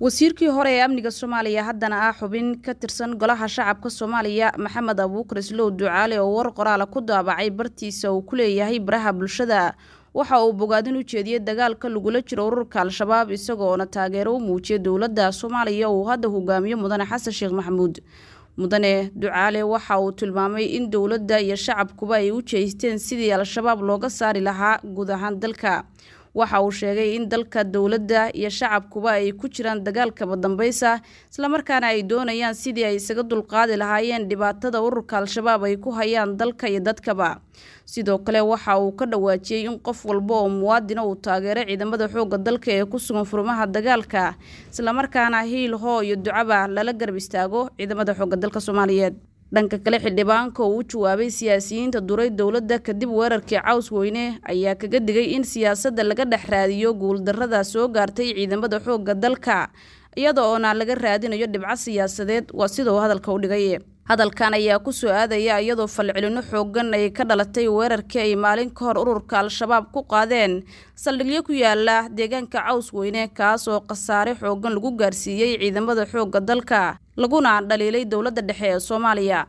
wasiirkii hore ee amniga soomaaliya haddana ah xubin ka tirsan golaha shacabka soomaaliya maxamed abuukar islow ducaale oo war qoraala ku daabacay bartiisa uu ku leeyahay baraha bulshada waxa uu bogaadin u jeediyey dagaalka lagula jiro ururka al-shabaab isagoona taageero u muujiyay dowladda soomaaliya uu hadda hogaamiyo mudane xasan sheekh maxamuud mudane ducaale waxa uu tilmaamay in dowladda iyo shacabkuba ay u jeesteen sidii al-shabaab looga saari lahaa guud ahaan dalka waxa uu sheegay in dalka dowladda iyo shacabkuba ay ku jiraan dagaal kaba dambaysa islamarkaana ay doonayaan sidii ay isaga dulqaadi lahaayeen dhibaatada ururka al-shabaab ay ku hayaan dalka iyo dadkaba sidoo kale waxa uu ka dhawaajiyey in qof walba oo muwaadina uu taageero ciidamada xoogga dalka ee ku sugan furmaha dagaalka islamarkaana hiil hoo iyo ducaba lala garab istaago ciidamada xoogga dalka soomaaliyeed dhanka kale xildhibaanka oo u jawaabay siyaasiyiinta duray dowladda kadib weerarkii caws weyne ayaa kaga digay in siyaasadda laga dhex raadiyo guuldarrada soo gaartay ciidamada xoogga dalka iyada oona laga raadinayo dhibco siyaasadeed waa sidau hadalka u dhigay hadalkan ayaa ku soo aadaya iyadoo falcelino xooggan ay ka dhalatay weerarkii ay maalin ka hor ururka al-shabaab ku qaadeen saldhigyo ku yaala deegaanka caws weyne kaas oo khasaare xooggan lagu gaarsiiyey ciidamada xoogga dalka laguna dhaliilay dowladda dhexe ee soomaaliya